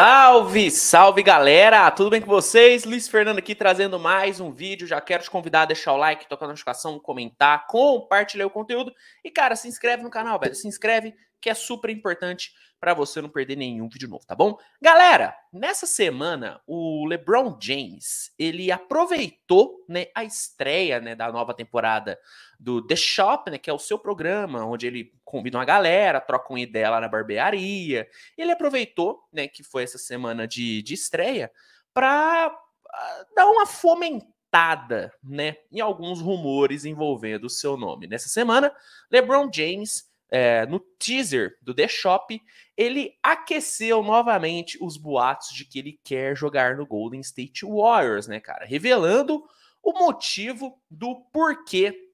Salve, salve galera! Tudo bem com vocês? Luiz Fernando aqui trazendo mais um vídeo. Já quero te convidar a deixar o like, tocar a notificação, comentar, compartilhar o conteúdo. E cara, se inscreve no canal, velho. Se inscreve, que é super importante para você não perder nenhum vídeo novo, tá bom? Galera, nessa semana o LeBron James, ele aproveitou, né, a estreia, né, da nova temporada do The Shop, né, que é o seu programa onde ele convida uma galera, troca uma ideia lá na barbearia. Ele aproveitou, né, que foi essa semana de, de estreia para ah, dar uma fomentada né, em alguns rumores envolvendo o seu nome. Nessa semana, LeBron James é, no teaser do The Shop, ele aqueceu novamente os boatos de que ele quer jogar no Golden State Warriors, né, cara? Revelando o motivo do porquê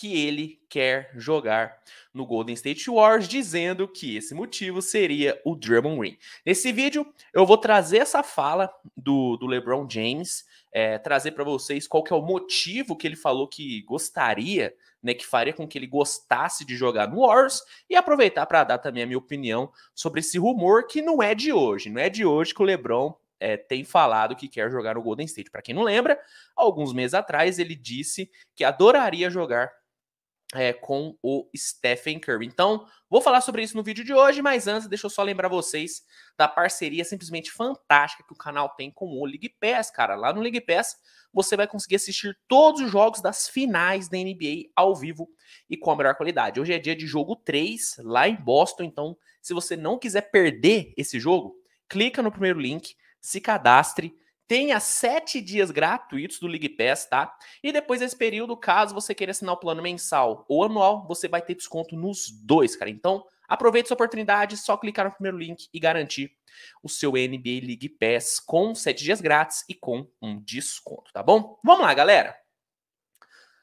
que ele quer jogar no Golden State Warriors, dizendo que esse motivo seria o Draymond Green. Nesse vídeo, eu vou trazer essa fala do, do LeBron James, é, trazer para vocês qual que é o motivo que ele falou que gostaria, né, que faria com que ele gostasse de jogar no Warriors e aproveitar para dar também a minha opinião sobre esse rumor que não é de hoje, não é de hoje que o LeBron é, tem falado que quer jogar no Golden State. Para quem não lembra, alguns meses atrás ele disse que adoraria jogar é, com o Stephen Curry. Então, vou falar sobre isso no vídeo de hoje, mas antes, deixa eu só lembrar vocês da parceria simplesmente fantástica que o canal tem com o League Pass, cara. Lá no League Pass, você vai conseguir assistir todos os jogos das finais da NBA ao vivo e com a melhor qualidade. Hoje é dia de jogo 3, lá em Boston, então, se você não quiser perder esse jogo, clica no primeiro link, se cadastre, tenha sete dias gratuitos do League Pass, tá? E depois desse período, caso você queira assinar o plano mensal ou anual, você vai ter desconto nos dois, cara. Então, aproveite essa oportunidade, só clicar no primeiro link e garantir o seu NBA League Pass com sete dias grátis e com um desconto, tá bom? Vamos lá, galera.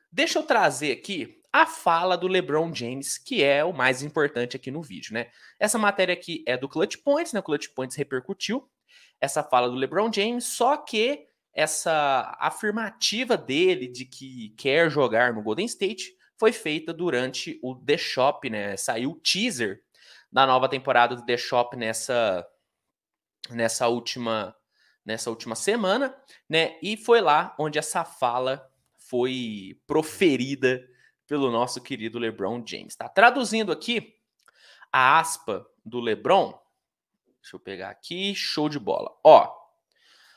Deixa eu trazer aqui a fala do LeBron James, que é o mais importante aqui no vídeo, né? Essa matéria aqui é do Clutch Points, né? O Clutch Points repercutiu essa fala do LeBron James, só que essa afirmativa dele de que quer jogar no Golden State foi feita durante o The Shop, né? Saiu o teaser da nova temporada do The Shop nessa nessa última nessa última semana, né? E foi lá onde essa fala foi proferida pelo nosso querido LeBron James. Tá traduzindo aqui a aspa do LeBron, Deixa eu pegar aqui, show de bola. Ó,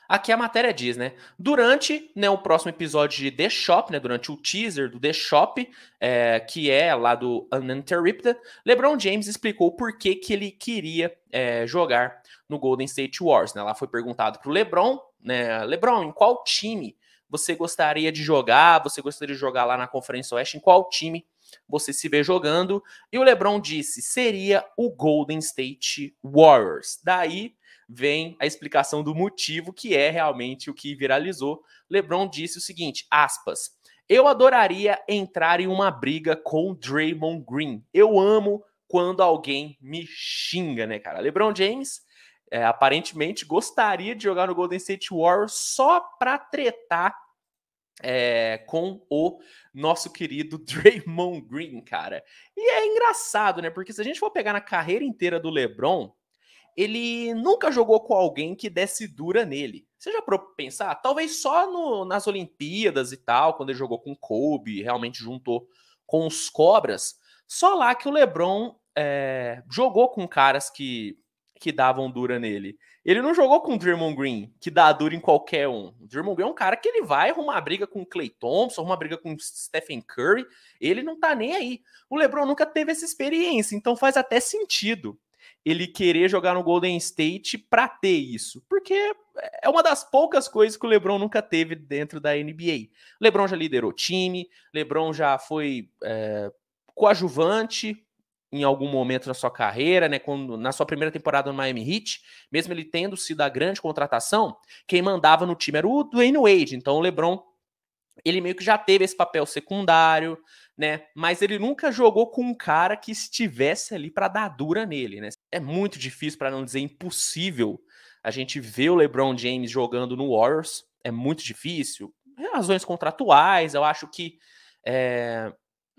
aqui a matéria diz, né? Durante né, o próximo episódio de The Shop, né? Durante o teaser do The Shop, é, que é lá do Uninterrupted, LeBron James explicou por que, que ele queria é, jogar no Golden State Wars. Né? Lá foi perguntado pro LeBron, né? LeBron, em qual time você gostaria de jogar, você gostaria de jogar lá na Conferência Oeste, em qual time você se vê jogando. E o LeBron disse: seria o Golden State Warriors. Daí vem a explicação do motivo, que é realmente o que viralizou. LeBron disse o seguinte: aspas. Eu adoraria entrar em uma briga com Draymond Green. Eu amo quando alguém me xinga, né, cara? LeBron James é, aparentemente gostaria de jogar no Golden State Warriors só para tretar é, com o nosso querido Draymond Green, cara. E é engraçado, né? Porque se a gente for pegar na carreira inteira do LeBron, ele nunca jogou com alguém que desse dura nele. Você já parou pensar? Talvez só no, nas Olimpíadas e tal, quando ele jogou com Kobe, realmente juntou com os Cobras. Só lá que o LeBron é, jogou com caras que que davam dura nele. Ele não jogou com o Draymond Green, que dá dura em qualquer um. O Draymond Green é um cara que ele vai arrumar briga com o Clay Thompson, arrumar briga com o Stephen Curry, ele não tá nem aí. O LeBron nunca teve essa experiência, então faz até sentido ele querer jogar no Golden State para ter isso, porque é uma das poucas coisas que o LeBron nunca teve dentro da NBA. LeBron já liderou time, LeBron já foi é, coadjuvante, em algum momento na sua carreira, né, quando, na sua primeira temporada no Miami Heat, mesmo ele tendo sido a grande contratação, quem mandava no time era o Dwayne Wade. Então o LeBron, ele meio que já teve esse papel secundário, né? Mas ele nunca jogou com um cara que estivesse ali para dar dura nele, né? É muito difícil, para não dizer impossível, a gente ver o LeBron James jogando no Warriors. É muito difícil. Razões contratuais, eu acho que é,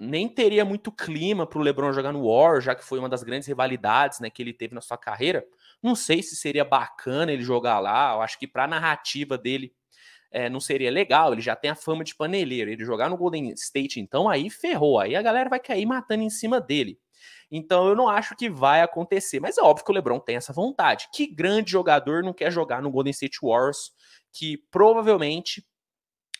nem teria muito clima para o LeBron jogar no War, já que foi uma das grandes rivalidades né, que ele teve na sua carreira. Não sei se seria bacana ele jogar lá. Eu acho que para a narrativa dele é, não seria legal. Ele já tem a fama de paneleiro. Ele jogar no Golden State, então aí ferrou. Aí a galera vai cair matando em cima dele. Então eu não acho que vai acontecer. Mas é óbvio que o LeBron tem essa vontade. Que grande jogador não quer jogar no Golden State Wars que provavelmente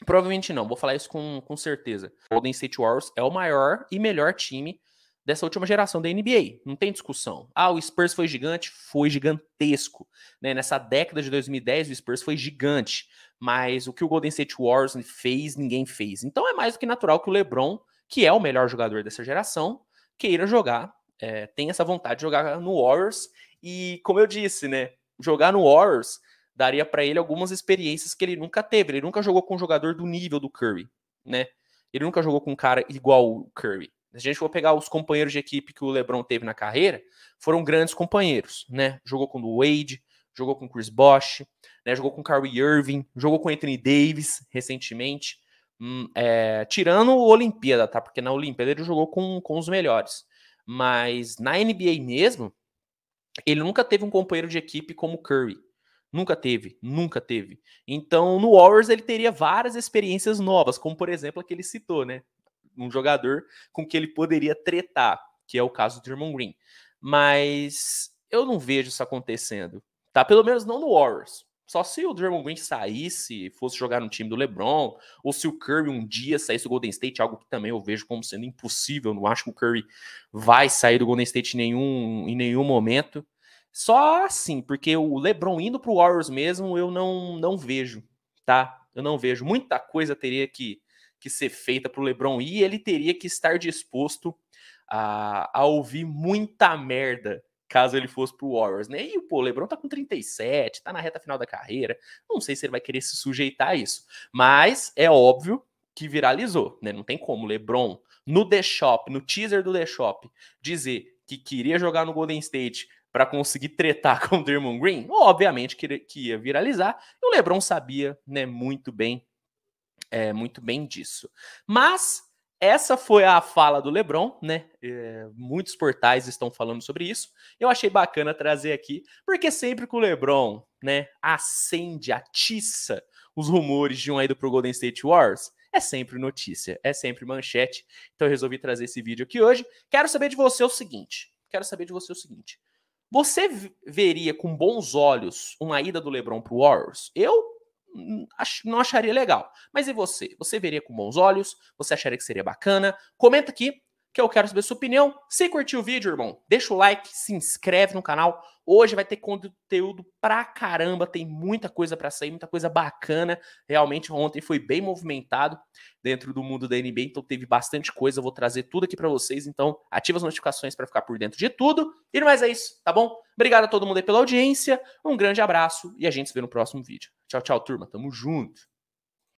Provavelmente não, vou falar isso com, com certeza. O Golden State Warriors é o maior e melhor time dessa última geração da NBA. Não tem discussão. Ah, o Spurs foi gigante? Foi gigantesco. Né? Nessa década de 2010, o Spurs foi gigante. Mas o que o Golden State Warriors fez, ninguém fez. Então é mais do que natural que o LeBron, que é o melhor jogador dessa geração, queira jogar, é, eh, tem essa vontade de jogar no Warriors. E como eu disse, né? Jogar no Warriors daria para ele algumas experiências que ele nunca teve. Ele nunca jogou com um jogador do nível do Curry, né? Ele nunca jogou com um cara igual o Curry. Se a gente for pegar os companheiros de equipe que o LeBron teve na carreira, foram grandes companheiros, né? Jogou com o Wade, jogou com o Chris Bosh, né? Jogou com o Kyrie Irving, jogou com o Anthony Davis recentemente. Hum, é, tirando o Olimpíada, tá? Porque na Olimpíada ele jogou com, com os melhores. Mas na NBA mesmo, ele nunca teve um companheiro de equipe como o Curry. Nunca teve, nunca teve. Então, no Warriors ele teria várias experiências novas, como por exemplo a que ele citou, né? Um jogador com que ele poderia tretar, que é o caso do Draymond Green. Mas eu não vejo isso acontecendo, tá? Pelo menos não no Warriors. Só se o Draymond Green saísse, fosse jogar no time do LeBron, ou se o Curry um dia saísse do Golden State, algo que também eu vejo como sendo impossível. Não acho que o Curry vai sair do Golden State em nenhum, em nenhum momento. Só assim, porque o LeBron indo para o Warriors mesmo, eu não, não vejo, tá? Eu não vejo. Muita coisa teria que, que ser feita para o LeBron e ele teria que estar disposto a, a ouvir muita merda caso ele fosse para o Warriors, né? E pô, o LeBron tá com 37, tá na reta final da carreira. Não sei se ele vai querer se sujeitar a isso, mas é óbvio que viralizou, né? Não tem como o LeBron no The Shop, no teaser do The Shop, dizer que queria jogar no Golden State, para conseguir tretar com o Dermon Green, obviamente que, que ia viralizar, e o LeBron sabia né, muito bem é, muito bem disso. Mas essa foi a fala do LeBron, né? É, muitos portais estão falando sobre isso. Eu achei bacana trazer aqui, porque sempre que o LeBron, né, acende, atiça os rumores de um aí para o Golden State Wars, é sempre notícia, é sempre manchete. Então eu resolvi trazer esse vídeo aqui hoje. Quero saber de você o seguinte. Quero saber de você o seguinte. Você veria com bons olhos uma ida do LeBron para o Warriors? Eu não acharia legal. Mas e você? Você veria com bons olhos? Você acharia que seria bacana? Comenta aqui que eu quero saber sua opinião. Se curtiu o vídeo, irmão, deixa o like, se inscreve no canal. Hoje vai ter conteúdo pra caramba, tem muita coisa para sair, muita coisa bacana. Realmente ontem foi bem movimentado dentro do mundo da NBA, então teve bastante coisa. Eu vou trazer tudo aqui para vocês, então ativa as notificações para ficar por dentro de tudo. E mais é isso, tá bom? Obrigado a todo mundo aí pela audiência. Um grande abraço e a gente se vê no próximo vídeo. Tchau, tchau, turma. Tamo junto.